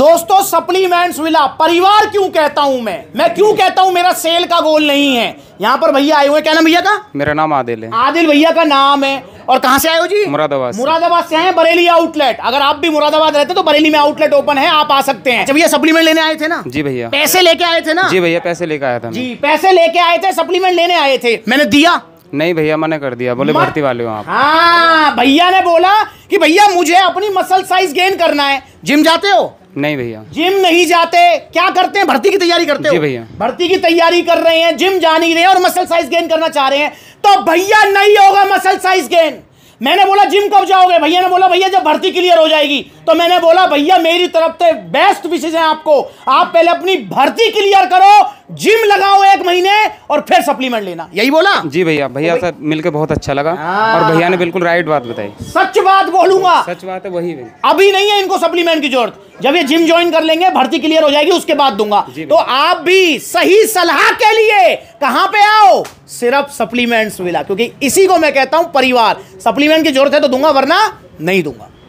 दोस्तों सप्लीमेंट्स मिला परिवार क्यों कहता हूं मैं मैं क्यों कहता हूं मेरा सेल का गोल नहीं है यहाँ पर भैया आए हुए क्या नाम भैया का मेरा नाम आदिल है आदिल भैया का नाम है और कहाँ से आए हो जी मुरादाबाद मुरादाबाद से हैं बरेली आउटलेट अगर आप भी मुरादाबाद रहते तो बरेली में आउटलेट ओपन है आप आ सकते हैं अच्छा भैया सप्लीमेंट लेने आए थे ना जी भैया पैसे लेके आए थे ना जी भैया पैसे लेके आया था जी पैसे लेके आए थे सप्लीमेंट लेने आए थे मैंने दिया नहीं भैया मैंने कर दिया बोले भर्ती वाले हो आप हाँ भैया ने बोला कि भैया मुझे अपनी मसल साइज गेन करना है जिम जाते हो नहीं भैया जिम नहीं जाते क्या करते हैं भर्ती की तैयारी करते जी हो भैया भर्ती की तैयारी कर रहे हैं जिम जा नहीं रहे हैं और मसल साइज गेन करना चाह रहे हैं तो भैया नहीं होगा मसल साइज गेन मैंने बोला जिम कब जाओगे भैया ने बोला भैया जब भर्ती क्लियर हो जाएगी तो मैंने बोला भैया मेरी तरफ से बेस्ट विशेष है आपको आप पहले अपनी भर्ती क्लियर करो जिम लगाओ महीने और फिर सप्लीमेंट लेना यही बोला जी भैया भैया तो सर मिलकर बहुत अच्छा लगा हाँ। और भैया ने बिल्कुल राइट बात बताई सच बात बोलूंगा सच बात है वही अभी नहीं है इनको सप्लीमेंट की जरूरत जब ये जिम ज्वाइन कर लेंगे भर्ती क्लियर हो जाएगी उसके बाद दूंगा तो आप भी सही सलाह के लिए कहां पे आओ सिर्फ सप्लीमेंट्स मिला क्योंकि इसी को मैं कहता हूं परिवार सप्लीमेंट की जरूरत है तो दूंगा वरना नहीं दूंगा